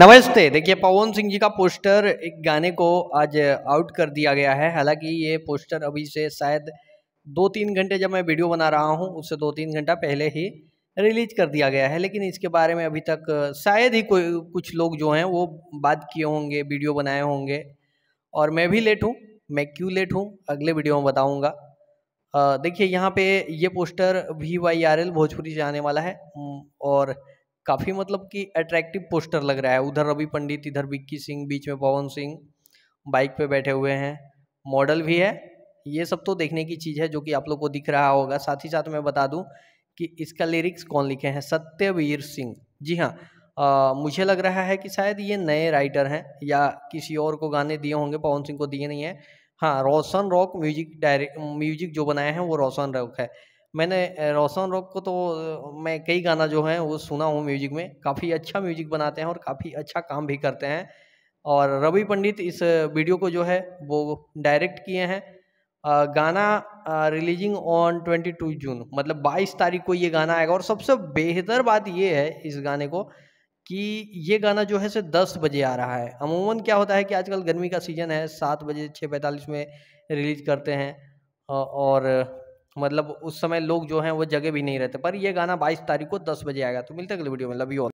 नमस्ते देखिए पवन सिंह जी का पोस्टर एक गाने को आज आउट कर दिया गया है हालांकि ये पोस्टर अभी से शायद दो तीन घंटे जब मैं वीडियो बना रहा हूँ उससे दो तीन घंटा पहले ही रिलीज कर दिया गया है लेकिन इसके बारे में अभी तक शायद ही कोई कुछ लोग जो हैं वो बात किए होंगे वीडियो बनाए होंगे और मैं भी लेट हूँ मैं क्यों लेट हूँ अगले वीडियो में बताऊँगा देखिए यहाँ पे ये poster V Y R L Bhojpuri से आने वाला है और काफ़ी मतलब कि अट्रैक्टिव पोस्टर लग रहा है उधर रवि पंडित इधर विक्की सिंह बीच में पवन सिंह बाइक पे बैठे हुए हैं मॉडल भी है ये सब तो देखने की चीज़ है जो कि आप लोग को दिख रहा होगा साथ ही साथ मैं बता दूं कि इसका लिरिक्स कौन लिखे हैं सत्यवीर सिंह जी हाँ आ, मुझे लग रहा है कि शायद ये नए राइटर हैं या किसी और को गाने दिए होंगे पवन सिंह को दिए नहीं है हाँ Roshan rock music direct music जो बनाए हैं वो रोशन रॉक है मैंने रोशन रॉक को तो मैं कई गाना जो हैं वो सुना हूँ म्यूजिक में काफ़ी अच्छा म्यूजिक बनाते हैं और काफ़ी अच्छा काम भी करते हैं और रवि पंडित इस वीडियो को जो है वो डायरेक्ट किए हैं गाना रिलीजिंग ऑन 22 जून मतलब 22 तारीख को ये गाना आएगा और सबसे बेहतर बात ये है इस गाने को कि ये गाना जो है से 10 बजे आ रहा है अमूमन क्या होता है कि आजकल गर्मी का सीज़न है सात बजे छः पैंतालीस में रिलीज करते हैं और मतलब उस समय लोग जो हैं वो जगह भी नहीं रहते पर ये गाना बाईस तारीख को दस बजे आएगा तो मिलते अगले वीडियो में लव यू